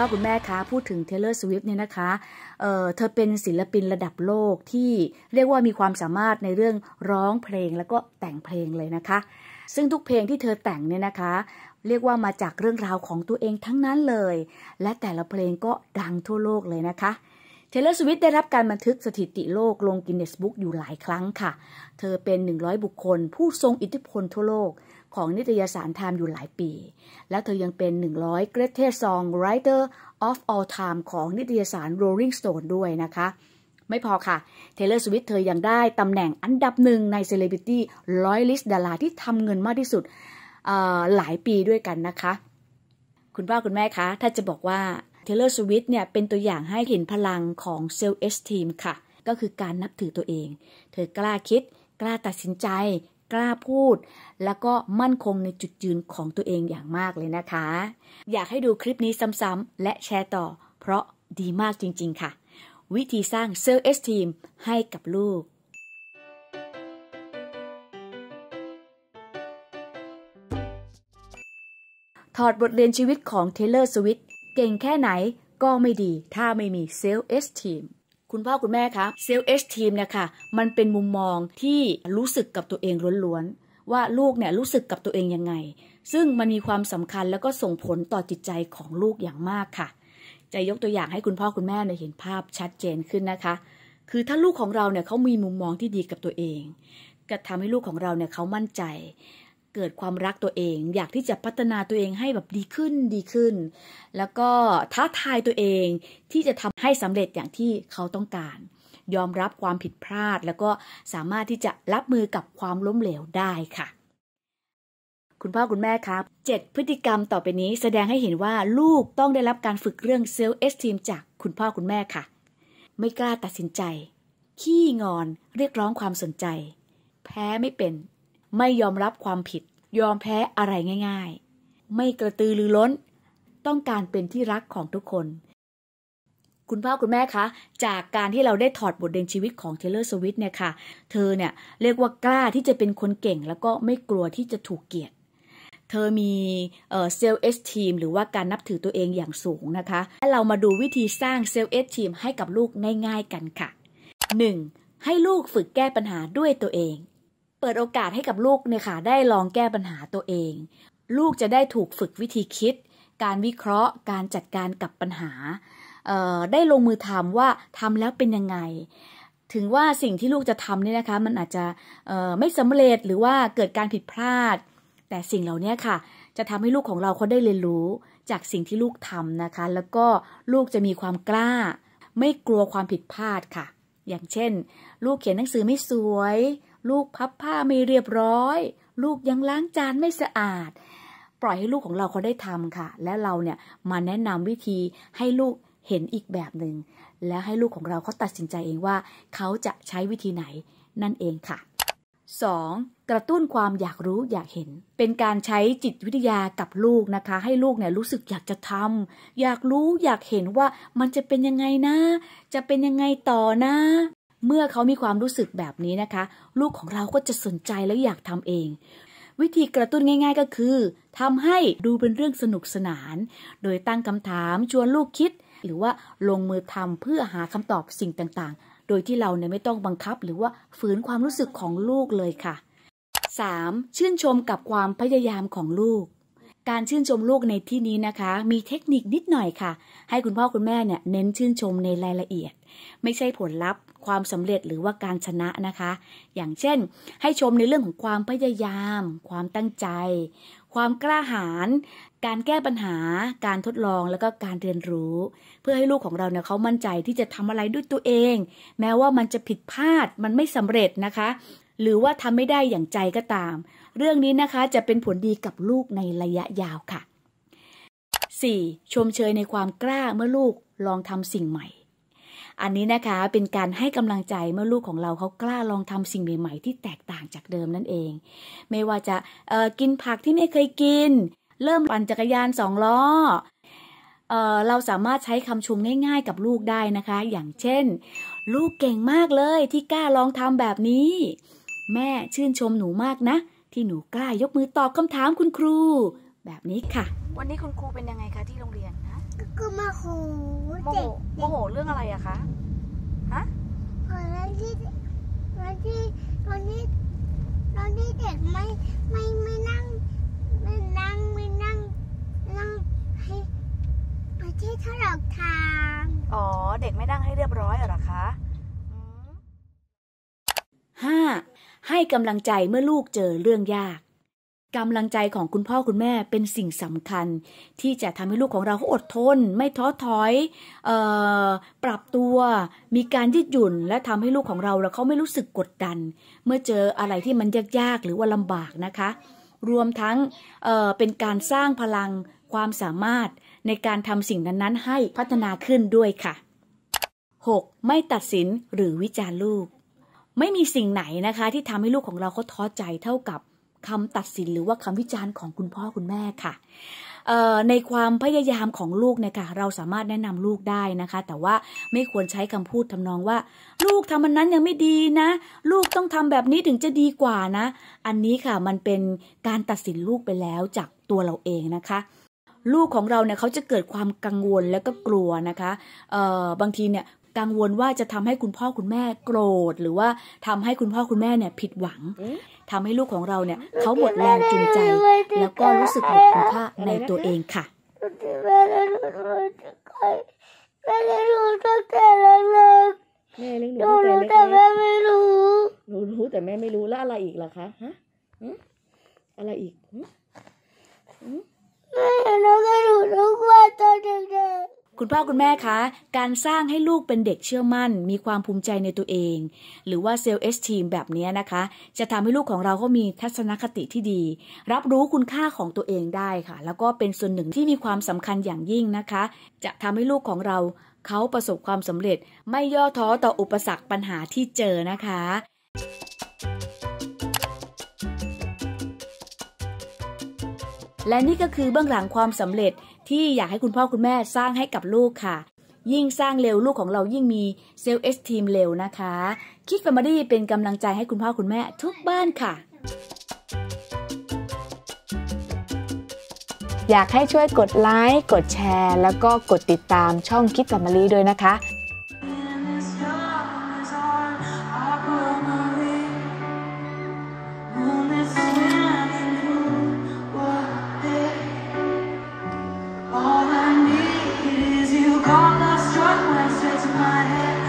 พ่อคุณแม่คะพูดถึงเทเลอร์สวิฟต์เนี่ยนะคะเเธอเป็นศิลปินระดับโลกที่เรียกว่ามีความสามารถในเรื่องร้องเพลงแล้วก็แต่งเพลงเลยนะคะ ซึ่งทุกเพลงที่เธอแต่งเนี่ยนะคะ เรียกว่ามาจากเรื่องราวของตัวเองทั้งนั้นเลย และแต่ละเพลงก็ดังทั่วโลกเลยนะคะเทเลอร์สวิตได้รับการบันทึกสถิติโลกลงกินเนสบุ๊กอยู่หลายครั้งค่ะ เธอเป็น 100 บุคคล ผู้ทรงอิทธิพลทั่วโลกของนิตยสารไทม์อยู่หลายปี และเธอยังเป็น 100 Greatest Song Writer of All Time ของนิตยสาร Rolling Stone ด้วยนะคะ ไม่พอค่ะ เทเลอร์สวิตเธอยังได้ตำแหน่งอันดับหนึ่งใน Celebrity ร้อยลิสต์ดาราที่ทำเงินมากที่สุดหลายปีด้วยกันนะคะ คุณพ่อคุณแม่คะ ถ้าจะบอกว่า เทเลอร์สวิตเนี่ย เป็นตัวอย่างให้เห็นพลังของเซลล์เอสทีมค่ะ ก็คือการนับถือตัวเอง เธอกล้าคิด กล้าตัดสินใจกล้าพูด แล้วก็มั่นคงในจุดยืนของตัวเองอย่างมากเลยนะคะ อยากให้ดูคลิปนี้ซ้ำๆและแชร์ต่อ เพราะดีมากจริง ๆ ค่ะ วิธีสร้างเซลร์เอสทีมให้กับลูก ถอดบทเรียนชีวิตของเทเลอร์สวิตเก่งแค่ไหนก็ไม่ดีถ้าไม่มีเซลล์เอสทีมคุณพ่อคุณแม่คะเซลล์เอชทีมเนี่ยค่ะมันเป็นมุมมองที่รู้สึกกับตัวเองล้วนๆว่าลูกเนี่ยรู้สึกกับตัวเองยังไง ซึ่งมันมีความสำคัญแล้วก็ส่งผลต่อจิตใจของลูกอย่างมากค่ะ จะยกตัวอย่างให้คุณพ่อคุณแม่เนี่ยเห็นภาพชัดเจนขึ้นนะคะ คือถ้าลูกของเราเนี่ยเขามีมุมมองที่ดีกับตัวเอง ก็ทำให้ลูกของเราเนี่ยเขามั่นใจเกิดความรักตัวเองอยากที่จะพัฒนาตัวเองให้แบบดีขึ้นดีขึ้น แล้วก็ท้าทายตัวเองที่จะทำให้สำเร็จอย่างที่เขาต้องการ ยอมรับความผิดพลาด แล้วก็สามารถที่จะรับมือกับความล้มเหลวได้ค่ะ คุณพ่อคุณแม่ครับเจ็ดพฤติกรรมต่อไปนี้แสดงให้เห็นว่าลูกต้องได้รับการฝึกเรื่องเซลล์เอสทีมจากคุณพ่อคุณแม่ค่ะ ไม่กล้าตัดสินใจ ขี้งอนเรียกร้องความสนใจ แพ้ไม่เป็นไม่ยอมรับความผิดยอมแพ้อะไรง่ายๆ ไม่กระตือรือร้น ต้องการเป็นที่รักของทุกคน คุณพ่อคุณแม่คะ จากการที่เราได้ถอดบทเรียนชีวิตของเทเลอร์สวิตเนี่ยค่ะ เธอเนี่ย เรียกว่ากล้าที่จะเป็นคนเก่ง แล้วก็ไม่กลัวที่จะถูกเกียดเธอมีเซลล์เอสทีมหรือว่าการนับถือตัวเองอย่างสูงนะคะให้เรามาดูวิธีสร้างเซลล์เอสทีมให้กับลูกง่ายๆกันค่ะ 1. ให้ลูกฝึกแก้ปัญหาด้วยตัวเองเปิดโอกาสให้กับลูกเนี่ยค่ะได้ลองแก้ปัญหาตัวเอง ลูกจะได้ถูกฝึกวิธีคิด การวิเคราะห์การจัดการกับปัญหา ได้ลงมือทำว่าทำแล้วเป็นยังไงถึงว่าสิ่งที่ลูกจะทำเนี่ยนะคะมันอาจจะไม่สำเร็จหรือว่าเกิดการผิดพลาด แต่สิ่งเหล่านี้ค่ะ จะทำให้ลูกของเราเขาได้เรียนรู้จากสิ่งที่ลูกทำนะคะ แล้วก็ลูกจะมีความกล้า ไม่กลัวความผิดพลาดค่ะ อย่างเช่น ลูกเขียนหนังสือไม่สวยลูกพับผ้าไม่เรียบร้อย ลูกยังล้างจานไม่สะอาด ปล่อยให้ลูกของเราเขาได้ทำค่ะ และเราเนี่ยมาแนะนำวิธีให้ลูกเห็นอีกแบบหนึง่ง แล้วให้ลูกของเราเขาตัดสินใจเองว่าเขาจะใช้วิธีไหนนั่นเองค่ะ 2. กระตุ้นความอยากรู้อยากเห็น เป็นการใช้จิตวิทยากับลูกนะคะ ให้ลูกเนี่ยรู้สึกอยากจะทำ อยากรู้อยากเห็นว่ามันจะเป็นยังไงนะ จะเป็นยังไงต่อนะเมื่อเขามีความรู้สึกแบบนี้นะคะ ลูกของเราก็จะสนใจและอยากทำเอง วิธีกระตุ้นง่าย ๆ ก็คือทำให้ดูเป็นเรื่องสนุกสนาน โดยตั้งคำถามชวนลูกคิด หรือว่าลงมือทำเพื่อหาคำตอบสิ่งต่าง ๆ โดยที่เราเนี่ยไม่ต้องบังคับหรือว่าฝืนความรู้สึกของลูกเลยค่ะ 3. ชื่นชมกับความพยายามของลูกการชื่นชมลูกในที่นี้นะคะ มีเทคนิคนิดหน่อยค่ะ ให้คุณพ่อคุณแม่เนี่ย เน้นชื่นชมในรายละเอียด ไม่ใช่ผลลัพธ์ ความสำเร็จหรือว่าการชนะนะคะ อย่างเช่น ให้ชมในเรื่องของความพยายาม ความตั้งใจ ความกล้าหาญการแก้ปัญหาการทดลองแล้วก็การเรียนรู้ เพื่อให้ลูกของเราเนี่ยเขามั่นใจที่จะทำอะไรด้วยตัวเอง แม้ว่ามันจะผิดพลาดมันไม่สำเร็จนะคะหรือว่าทำไม่ได้อย่างใจก็ตาม เรื่องนี้นะคะจะเป็นผลดีกับลูกในระยะยาวค่ะ 4. ชมเชยในความกล้า เมื่อลูกลองทำสิ่งใหม่ อันนี้นะคะเป็นการให้กำลังใจเมื่อลูกของเราเขากล้าลองทำสิ่งใหม่ ๆ ที่แตกต่างจากเดิมนั่นเอง ไม่ว่าจะกินผักที่ไม่เคยกิน เริ่มปั่นจักรยานสองล้อเเราสามารถใช้คำชมง่าย ๆ กับลูกได้นะคะ อย่างเช่น ลูกเก่งมากเลยที่กล้าลองทำแบบนี้แม่ชื่นชมหนูมากนะที่หนูกล้ายกมือตอบคำถามคุณครู แบบนี้ค่ะ วันนี้คุณครูเป็นยังไงคะที่โรงเรียนนะก็คือมาโหโมโหโมโหเรื่องอะไรอะคะฮะตอนนี่ตอนที่ตอนที่ตอนที่เด็กไม่ไม่ไม่นั่ง ไม่นั่ง ไม่นั่ง นั่งให้ไปที่ถลอกทาง อ๋อ เด็กไม่นั่งให้เรียบร้อยเหรอคะห้าให้กำลังใจเมื่อลูกเจอเรื่องยากกำลังใจของคุณพ่อคุณแม่เป็นสิ่งสำคัญ ที่จะทำให้ลูกของเราอดทน ไม่ท้อถอยออปรับตัวมีการยืดหยุ่น และทำให้ลูกของเราแล้วเขาไม่รู้สึกกดดัน เมื่อเจออะไรที่มันยากๆหรือว่าลำบากนะคะ รวมทั้งเเป็นการสร้างพลังความสามารถในการทำสิ่งนั้นๆ ให้พัฒนาขึ้นด้วยค่ะ 6. ไม่ตัดสินหรือวิจารณ์ลูกไม่มีสิ่งไหนนะคะ ที่ทำให้ลูกของเราเขาท้อใจเท่ากับคำตัดสินหรือว่าคำวิจารณ์ของคุณพ่อคุณแม่ค่ะในความพยายามของลูกเนี่ยค่ะ เราสามารถแนะนำลูกได้นะคะ แต่ว่าไม่ควรใช้คำพูดทำนองว่า ลูกทำมันนั้นยังไม่ดีนะ ลูกต้องทำแบบนี้ถึงจะดีกว่านะ อันนี้ค่ะ มันเป็นการตัดสินลูกไปแล้วจากตัวเราเองนะคะ ลูกของเราเนี่ยเขาจะเกิดความกังวลแล้วก็กลัวนะคะเอ่อบางทีเนี่ยกังวลว่าจะทำให้คุณพ่อคุณแม่โกรธหรือว่าทำให้คุณพ่อคุณแม่เนี่ยผิดหวัง ทำให้ลูกของเราเนี่ยเขาหมดแรงจูงใจ แล้วก็รู้สึกหมดคุณค่าในตัวเองค่ะแม่รู้ตั้งแต่เลกแม่เลี้ยงหนูรู้แต่แม่ไม่รู้หนูรู้แต่แม่ไม่รู้แล้วอะไรอีกล่ะคะฮะอะไรอีกแม่เหนู้็งรูู้คุณพ่อคุณแม่คะ การสร้างให้ลูกเป็นเด็กเชื่อมั่น มีความภูมิใจในตัวเอง หรือว่าเซลล์เอสทีมแบบนี้นะคะ จะทำให้ลูกของเราก็มีทัศนคติที่ดี รับรู้คุณค่าของตัวเองได้ค่ะ แล้วก็เป็นส่วนหนึ่งที่มีความสำคัญอย่างยิ่งนะคะ จะทำให้ลูกของเราเขาประสบความสำเร็จไม่ย่อท้อต่ออุปสรรคปัญหาที่เจอนะคะ และนี่ก็คือเบื้องหลังความสำเร็จที่อยากให้คุณพ่อคุณแม่สร้างให้กับลูกค่ะ ยิ่งสร้างเร็วลูกของเรายิ่งมีเซลล์เอสทีมเร็วนะคะคิดแฟมิลี่เป็นกำลังใจให้คุณพ่อคุณแม่ทุกบ้านค่ะ อยากให้ช่วยกดไลค์กดแชร์ แล้วก็กดติดตามช่องคิดแฟมิลี่ด้วยนะคะ All love struck went straight to my head